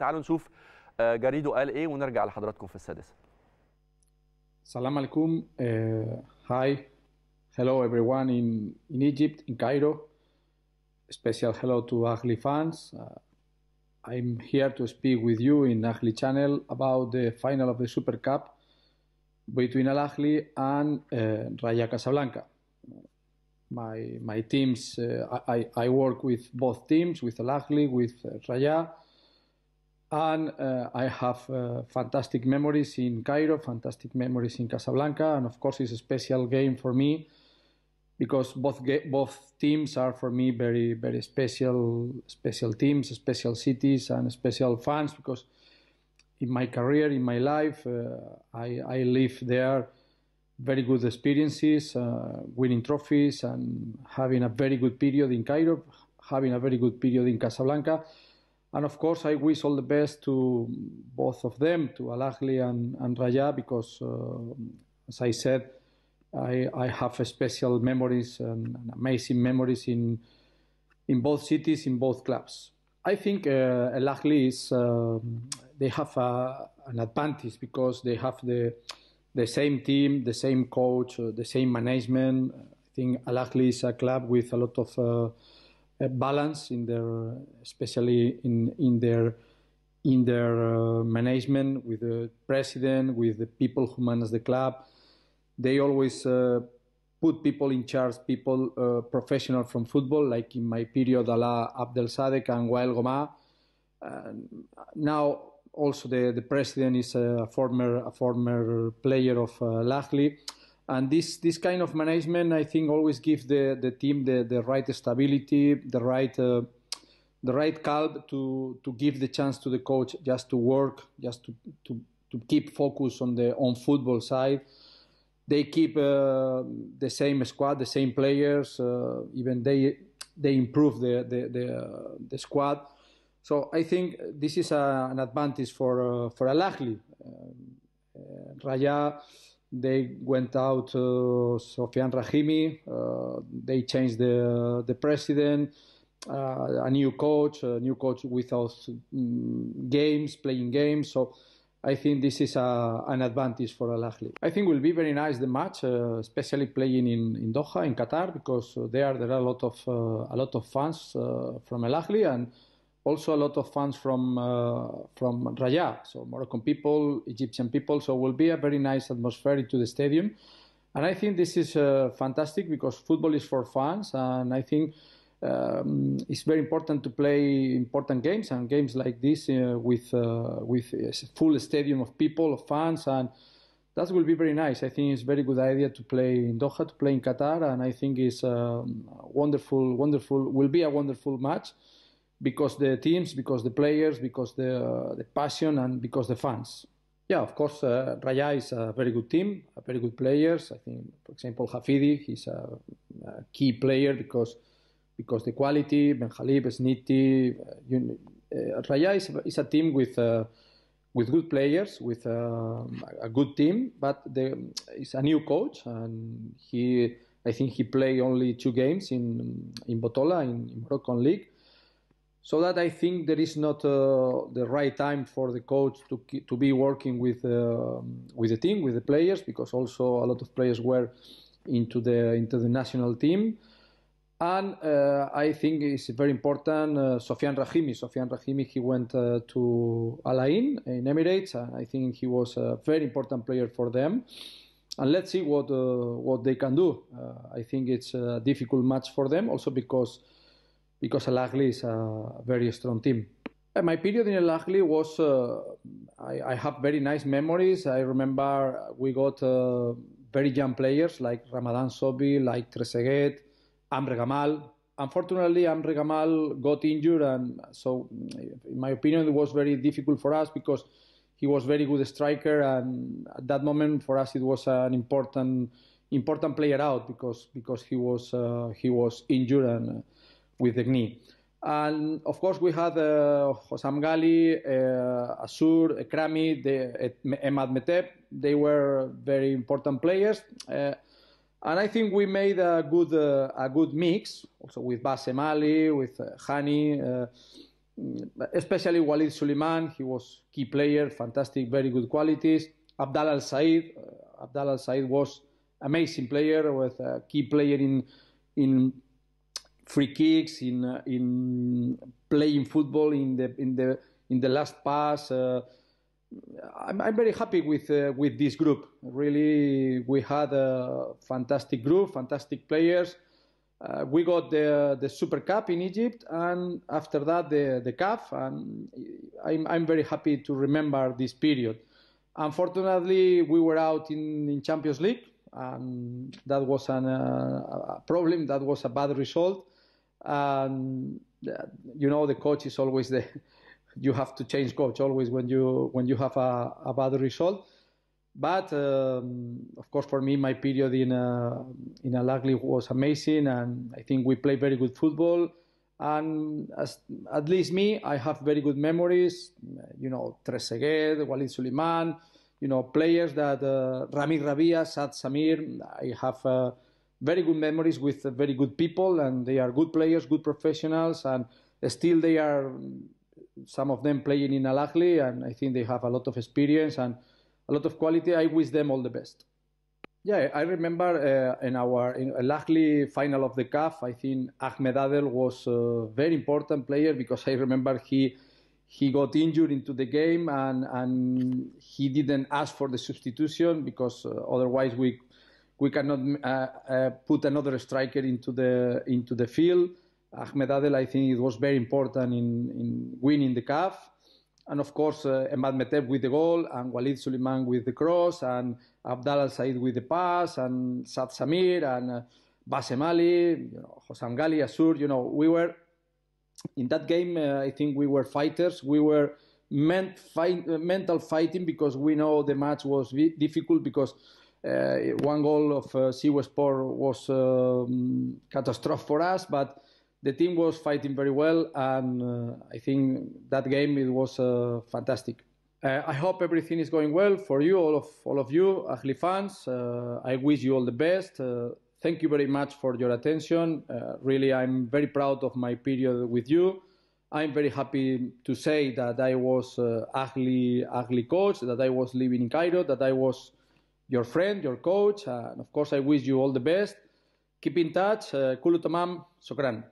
تعالوا نشوف جريده قال ايه ونرجع لحضراتكم في السادسه السلام عليكم هاي هلو everyone in ان Egypt in Cairo special hello to Aghli fans I'm here to speak with you in Ahli channel about the final of the Super Cup between Al Ahli and uh, Raya Casablanca my my teams uh, I I work with both teams with Al Ahli, with Raya. And uh, I have uh, fantastic memories in Cairo, fantastic memories in Casablanca, and of course, it's a special game for me because both both teams are for me very very special special teams, special cities, and special fans because in my career, in my life, uh, I, I live there very good experiences, uh, winning trophies, and having a very good period in Cairo, having a very good period in Casablanca. And of course, I wish all the best to both of them, to Al Ahly and, and Raya, because uh, as I said, I, I have special memories and, and amazing memories in in both cities, in both clubs. I think uh, Ahly is uh, they have a, an advantage because they have the the same team, the same coach, uh, the same management. I think Al Ahly is a club with a lot of uh, balance in their, especially in in their in their uh, management with the president, with the people who manage the club. They always uh, put people in charge, people uh, professional from football, like in my period, Ala Abdel Sadek and Wael Goma. Uh, now also the, the president is a former a former player of uh, and this this kind of management I think always gives the the team the the right stability, the right uh, the right calm to to give the chance to the coach just to work, just to to, to keep focus on the on football side. They keep uh, the same squad, the same players. Uh, even they they improve the the the, the squad. So I think this is a, an advantage for uh, for Al Ahly. Uh, uh, Raya they went out uh, Sofian Rahimi, uh, they changed the the president, uh, a new coach, a new coach without um, games, playing games. So I think this is a, an advantage for Al Ahly. I think will be very nice the match, uh, especially playing in, in Doha in Qatar because there uh, there are a lot of uh, a lot of fans from Al Ahly and also a lot of fans from uh, from Raya, so Moroccan people, Egyptian people. So will be a very nice atmosphere to the stadium, and I think this is uh, fantastic because football is for fans, and I think. Um, it's very important to play important games and games like this uh, with uh, with a full stadium of people, of fans, and that will be very nice. I think it's a very good idea to play in Doha, to play in Qatar, and I think it's a um, wonderful, wonderful, will be a wonderful match because the teams, because the players, because the, uh, the passion, and because the fans. Yeah, of course, uh, Raya is a very good team, a very good players. I think, for example, Hafidi, he's a, a key player because because the quality, Benjalib, Sniti, uh, uh, Raya is, is a team with uh, with good players, with um, a good team, but the, it's a new coach, and he, I think he played only two games in in Botola in, in Moroccan league so that I think there is not uh, the right time for the coach to to be working with uh, with the team, with the players, because also a lot of players were into the into the national team. And uh, I think it's very important. Uh, Sofian Rahimi, Sofian Rahimi, he went uh, to Al Ain in Emirates, and uh, I think he was a very important player for them. And let's see what uh, what they can do. I think it's a difficult match for them, also because because Al Ahly is a very strong team. And uh, my period in Al Ahly was uh, I, I, have very nice memories. I remember we got uh, very young players like Ramadan Sobi, like Trezeguet, Amre Gamal. Unfortunately, Amre Gamal got injured, and so, in my opinion, it was very difficult for us because he was very good striker, and at that moment for us it was an important important player out because because he was uh, he was injured and. Uh, with the GNI. And of course, we had uh, Hosam Ghali, uh, Asur, uh, Krami, uh, Emad Metep. They were very important players. Uh, and I think we made a good, uh, a good mix, also with Basem Ali, with uh, Hani, uh, especially Walid Suleiman. He was key player, fantastic, very good qualities. Abdal Al Said. Abdal Al Said was amazing player, with a key player in, in free kicks, in uh, in playing football, in the in the in the last pass. Uh, I'm, I'm, very happy with uh, with this group. Really, we had a fantastic group, fantastic players. Uh, we got the the Super Cup in Egypt, and after that the the CAF, and I'm I'm very happy to remember this period. Unfortunately, we were out in, in Champions League, and that was an, uh, a problem. That was a bad result. Um, you know, the coach is always the you have to change coach always when you when you have a, a bad result. But um, of course, for me, my period in uh, in Alagli was amazing, and I think we play very good football. And as, at least me, I have very good memories. You know, Trezeguet, Walid Suleiman, you know, players that uh, Rami Rabia, Sad Samir. I have. Uh, very good memories with uh, very good people, and they are good players, good professionals, and still they are some of them playing in Al Ahly, and I think they have a lot of experience and a lot of quality. I wish them all the best. Yeah, I remember uh, in our in Al Ahly final of the CAF, I think Ahmed Adel was a very important player because I remember he he got injured into the game and and he didn't ask for the substitution because uh, otherwise we we cannot uh, uh, put another striker into the into the field. Ahmed Adel, I think it was very important in, in winning the CAF. And of course, uh, Emad Meteb with the goal, and Walid Suleiman with the cross, and Abdallah Said with the pass, and Sad Samir, and uh, Basem Ali, you know, Hosam Gali, Asur. You know, we were in that game, uh, I think we were fighters. We were meant fight, uh, mental fighting because we know the match was difficult because uh, one goal of uh, Siwa Sport was um, catastrophic for us, but the team was fighting very well, and uh, I think that game it was uh, fantastic. Uh, I hope everything is going well for you, all of all of you, Ahli fans. Uh, I wish you all the best. Uh, thank you very much for your attention. really, I'm very proud of my period with you. I'm very happy to say that I was uh, Ahli Ahli coach, that I was living in Cairo, that I was your friend, your coach, and of course, I wish you all the best. Keep in touch. Uh, Kulutamam, Sokran.